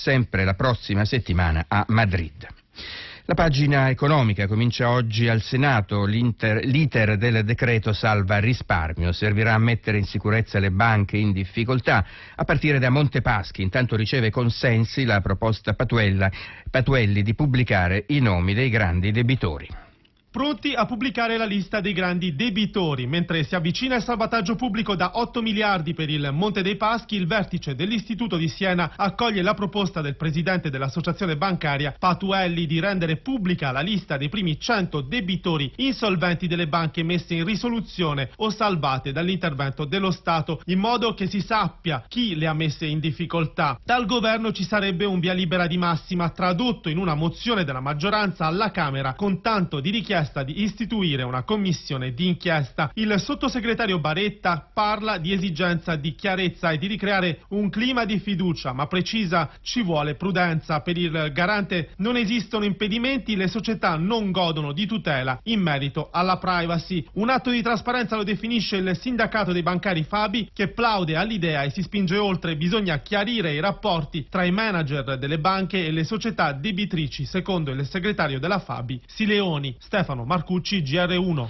sempre la prossima settimana a Madrid. La pagina economica comincia oggi al Senato l'iter del decreto salva risparmio. Servirà a mettere in sicurezza le banche in difficoltà. A partire da Montepaschi, intanto riceve consensi la proposta Patuella, Patuelli di pubblicare i nomi dei grandi debitori pronti a pubblicare la lista dei grandi debitori. Mentre si avvicina il salvataggio pubblico da 8 miliardi per il Monte dei Paschi, il vertice dell'Istituto di Siena accoglie la proposta del presidente dell'associazione bancaria Patuelli di rendere pubblica la lista dei primi 100 debitori insolventi delle banche messe in risoluzione o salvate dall'intervento dello Stato, in modo che si sappia chi le ha messe in difficoltà. Dal governo ci sarebbe un via libera di massima, tradotto in una mozione della maggioranza alla Camera con tanto di richiesta richiesta di istituire una commissione d'inchiesta. Il sottosegretario Baretta parla di esigenza di chiarezza e di ricreare un clima di fiducia, ma precisa ci vuole prudenza. Per il garante non esistono impedimenti, le società non godono di tutela in merito alla privacy. Un atto di trasparenza lo definisce il sindacato dei bancari Fabi che plaude all'idea e si spinge oltre. Bisogna chiarire i rapporti tra i manager delle banche e le società debitrici, secondo il segretario della Fabi Sileoni. Stefano Stefano Marcucci, GR1.